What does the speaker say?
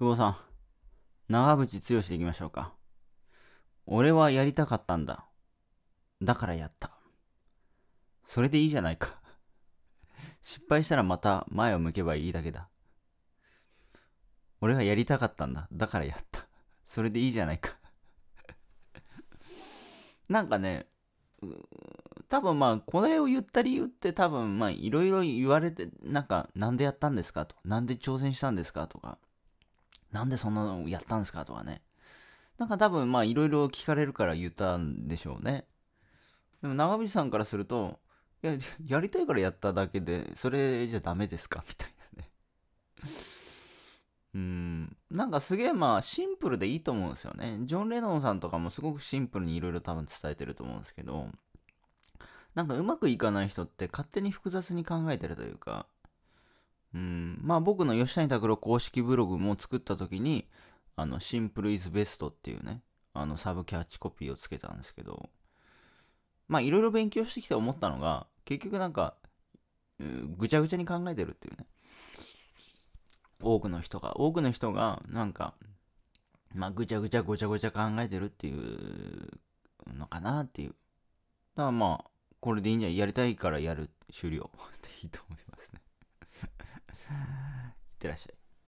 久保さん、長渕剛でいきましょうか。俺はやりたかったんだ。だからやった。それでいいじゃないか失敗したらまた前を向けばいいだけだ。俺はやりたかったんだ。だからやった。それでいいじゃないかなんかね、多分まあ、これを言った理由って多分まあ、いろいろ言われて、なんか、なんでやったんですかとなんで挑戦したんですかとか、なんでそんなのやったんですかとかね。なんか多分まあいろいろ聞かれるから言ったんでしょうね。でも長渕さんからすると、いや、やりたいからやっただけで、それじゃダメですかみたいなね。うん、なんかすげえまあシンプルでいいと思うんですよね。ジョン・レノンさんとかもすごくシンプルにいろいろ多分伝えてると思うんですけど、なんかうまくいかない人って勝手に複雑に考えてるというか、うんまあ僕の吉谷拓郎公式ブログも作った時にあのシンプルイズベストっていうねあのサブキャッチコピーをつけたんですけどまあいろいろ勉強してきて思ったのが結局なんかぐちゃぐちゃに考えてるっていうね多くの人が多くの人がなんかまあぐちゃぐちゃごちゃごちゃ考えてるっていうのかなっていうだからまあこれでいいんじゃやりたいからやる終了でいいと思いますってらっしゃい